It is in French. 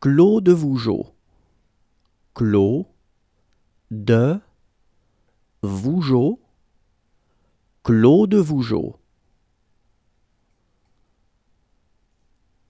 Claude Vougeot. Clos de Vougeot. Claude Vougeot.